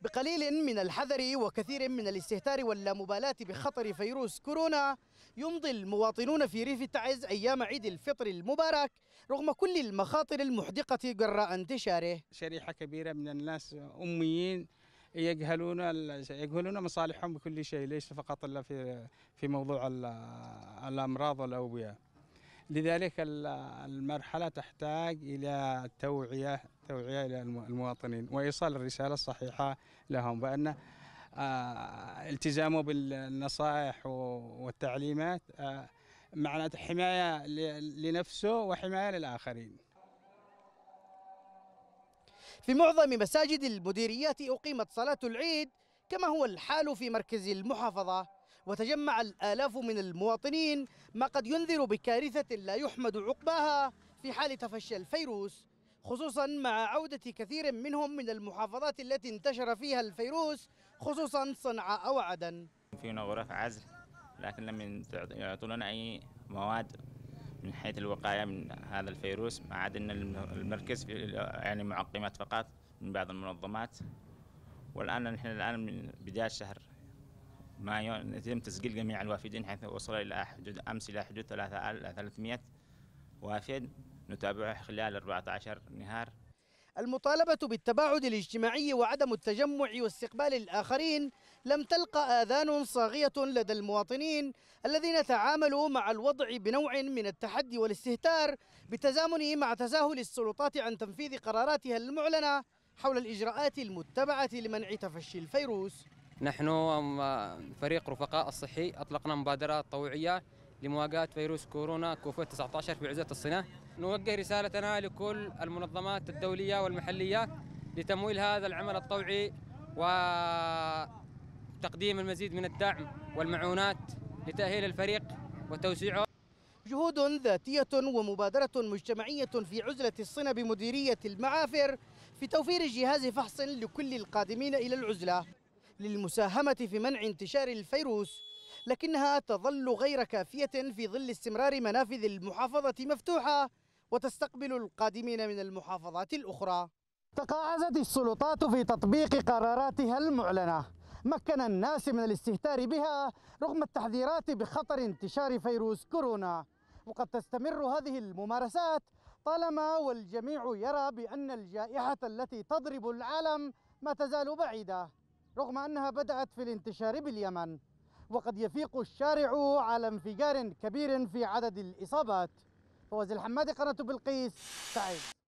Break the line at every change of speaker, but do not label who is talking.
بقليل من الحذر وكثير من الاستهتار واللامبالاة بخطر فيروس كورونا يمضي المواطنون في ريف تعز أيام عيد الفطر المبارك رغم كل المخاطر المحدقة جراء انتشاره
شريحة كبيرة من الناس أميين يجهلون يجهلون مصالحهم بكل شيء ليس فقط الا في في موضوع الامراض والاوبئه لذلك المرحله تحتاج الى توعيه التوعية إلى المواطنين وإيصال الرسالة الصحيحة لهم بأن آه، التزامه بالنصائح والتعليمات آه، معناته حماية لنفسه وحماية
للآخرين في معظم مساجد المديريات أقيمت صلاة العيد كما هو الحال في مركز المحافظة وتجمع الآلاف من المواطنين ما قد ينذر بكارثة لا يحمد عقباها في حال تفشي الفيروس خصوصا مع عودة كثير منهم من المحافظات التي انتشر فيها الفيروس خصوصا صنعاء وعدن
فينا غرف عزل لكن لم يعطونا أي مواد من حيث الوقاية من هذا الفيروس ما عاد أن المركز يعني معقمات فقط من بعض المنظمات والآن نحن الآن من بداية شهر ما يتم تسجيل جميع الوافدين حيث وصل إلى حدود أمس إلى حدود 300 وافد نتابعه خلال 14 نهار
المطالبة بالتباعد الاجتماعي وعدم التجمع واستقبال الآخرين لم تلقى آذان صاغية لدى المواطنين الذين تعاملوا مع الوضع بنوع من التحدي والاستهتار بالتزامن مع تساهل السلطات عن تنفيذ قراراتها المعلنة حول الإجراءات المتبعة لمنع تفشي الفيروس
نحن فريق رفقاء الصحي أطلقنا مبادرة طوعية لمواجهة فيروس كورونا كوفيد 19 في عزلة الصناعة نوجه رسالتنا لكل المنظمات الدولية والمحلية لتمويل هذا العمل الطوعي وتقديم المزيد من الدعم والمعونات لتأهيل الفريق وتوسيعه
جهود ذاتية ومبادرة مجتمعية في عزلة الصنة بمديرية المعافر في توفير جهاز فحص لكل القادمين إلى العزلة للمساهمة في منع انتشار الفيروس لكنها تظل غير كافية في ظل استمرار منافذ المحافظة مفتوحة وتستقبل القادمين من المحافظات الأخرى تقاعزت السلطات في تطبيق قراراتها المعلنة مكن الناس من الاستهتار بها رغم التحذيرات بخطر انتشار فيروس كورونا وقد تستمر هذه الممارسات طالما والجميع يرى بأن الجائحة التي تضرب العالم ما تزال بعيدة رغم أنها بدأت في الانتشار باليمن وقد يفيق الشارع على انفجار كبير في عدد الإصابات فوز الحمادي قناة بلقيس سعيد